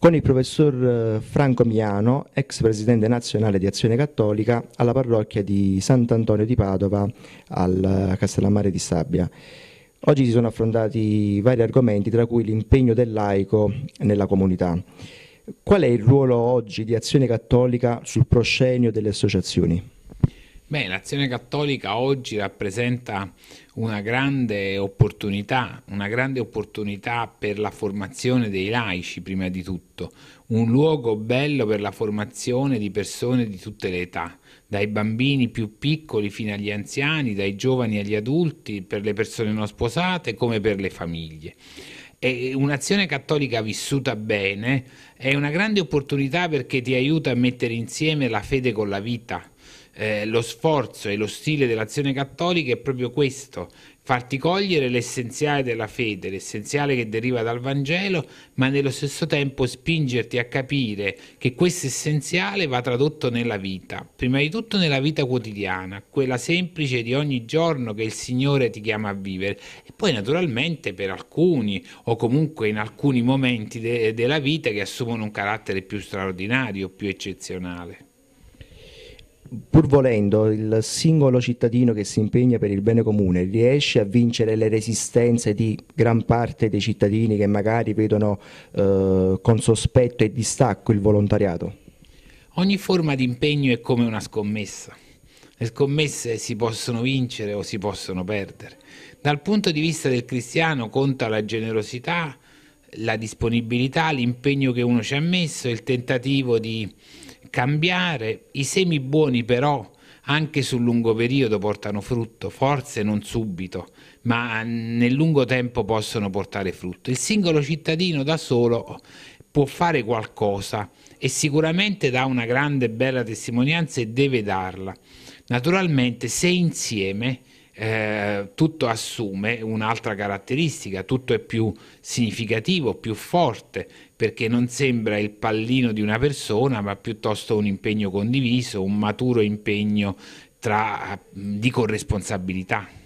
con il professor eh, Franco Miano, ex presidente nazionale di Azione Cattolica, alla parrocchia di Sant'Antonio di Padova, al eh, Castellammare di Stabia. Oggi si sono affrontati vari argomenti, tra cui l'impegno del laico nella comunità. Qual è il ruolo oggi di Azione Cattolica sul proscenio delle associazioni? Beh, l'azione cattolica oggi rappresenta una grande opportunità, una grande opportunità per la formazione dei laici prima di tutto, un luogo bello per la formazione di persone di tutte le età, dai bambini più piccoli fino agli anziani, dai giovani agli adulti, per le persone non sposate come per le famiglie un'azione cattolica vissuta bene è una grande opportunità perché ti aiuta a mettere insieme la fede con la vita, eh, lo sforzo e lo stile dell'azione cattolica è proprio questo, farti cogliere l'essenziale della fede, l'essenziale che deriva dal Vangelo, ma nello stesso tempo spingerti a capire che questo essenziale va tradotto nella vita, prima di tutto nella vita quotidiana, quella semplice di ogni giorno che il Signore ti chiama a vivere e poi naturalmente per alcuni o comunque in alcuni momenti de della vita che assumono un carattere più straordinario, più eccezionale pur volendo, il singolo cittadino che si impegna per il bene comune riesce a vincere le resistenze di gran parte dei cittadini che magari vedono eh, con sospetto e distacco il volontariato? Ogni forma di impegno è come una scommessa. Le scommesse si possono vincere o si possono perdere. Dal punto di vista del cristiano conta la generosità, la disponibilità, l'impegno che uno ci ha messo, il tentativo di cambiare. I semi buoni però anche sul lungo periodo portano frutto, forse non subito, ma nel lungo tempo possono portare frutto. Il singolo cittadino da solo può fare qualcosa e sicuramente dà una grande e bella testimonianza e deve darla. Naturalmente se insieme eh, tutto assume un'altra caratteristica, tutto è più significativo, più forte, perché non sembra il pallino di una persona, ma piuttosto un impegno condiviso, un maturo impegno tra, di corresponsabilità.